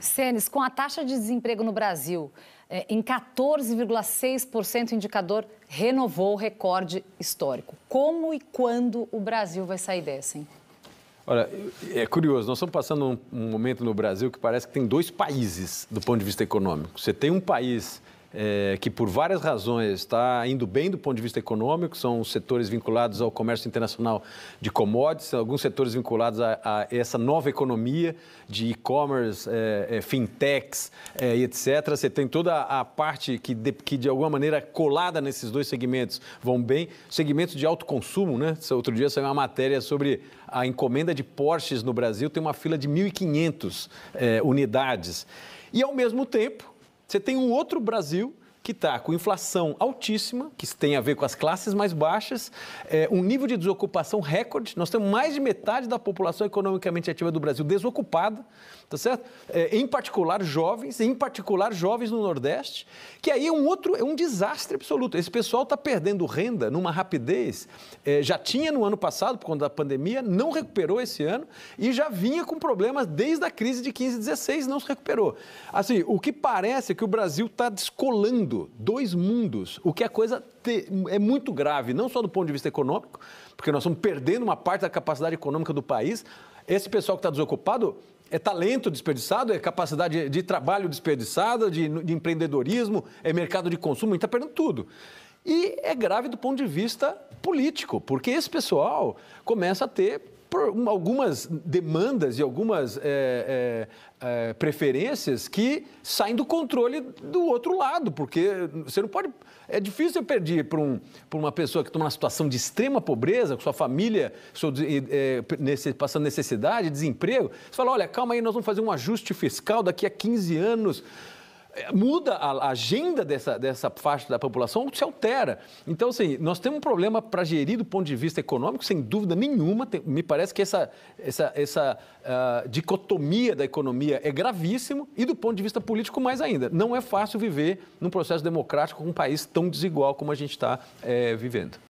Senes, com a taxa de desemprego no Brasil é, em 14,6%, o indicador renovou o recorde histórico. Como e quando o Brasil vai sair dessa, hein? Olha, é curioso, nós estamos passando um, um momento no Brasil que parece que tem dois países do ponto de vista econômico. Você tem um país é, que por várias razões está indo bem do ponto de vista econômico, são setores vinculados ao comércio internacional de commodities, alguns setores vinculados a, a essa nova economia de e-commerce, é, é, fintechs é, e etc. Você tem toda a parte que de, que de alguma maneira colada nesses dois segmentos vão bem. Segmentos de alto consumo, né? Outro dia saiu uma matéria sobre a encomenda de Porsches no Brasil, tem uma fila de 1.500 é, unidades. E, ao mesmo tempo, você tem um outro Brasil que está com inflação altíssima, que tem a ver com as classes mais baixas, é, um nível de desocupação recorde. Nós temos mais de metade da população economicamente ativa do Brasil desocupada, tá certo? É, em particular jovens, em particular jovens no Nordeste, que aí é um outro, é um desastre absoluto. Esse pessoal está perdendo renda numa rapidez. É, já tinha no ano passado, por conta da pandemia, não recuperou esse ano e já vinha com problemas desde a crise de 15 e 16, não se recuperou. Assim, o que parece é que o Brasil está descolando mundo, dois mundos, o que a é coisa te, é muito grave, não só do ponto de vista econômico, porque nós estamos perdendo uma parte da capacidade econômica do país. Esse pessoal que está desocupado é talento desperdiçado, é capacidade de trabalho desperdiçada, de, de empreendedorismo, é mercado de consumo, a gente está perdendo tudo. E é grave do ponto de vista político, porque esse pessoal começa a ter por algumas demandas e algumas é, é, é, preferências que saem do controle do outro lado, porque você não pode. É difícil pedir para um, uma pessoa que está numa situação de extrema pobreza, com sua família seu, é, nesse, passando necessidade, desemprego, você fala: olha, calma aí, nós vamos fazer um ajuste fiscal daqui a 15 anos. É, muda a agenda dessa, dessa faixa da população, se altera. Então, assim, nós temos um problema para gerir do ponto de vista econômico, sem dúvida nenhuma. Tem, me parece que essa, essa, essa uh, dicotomia da economia é gravíssimo e do ponto de vista político mais ainda. Não é fácil viver num processo democrático com um país tão desigual como a gente está é, eh, vivendo.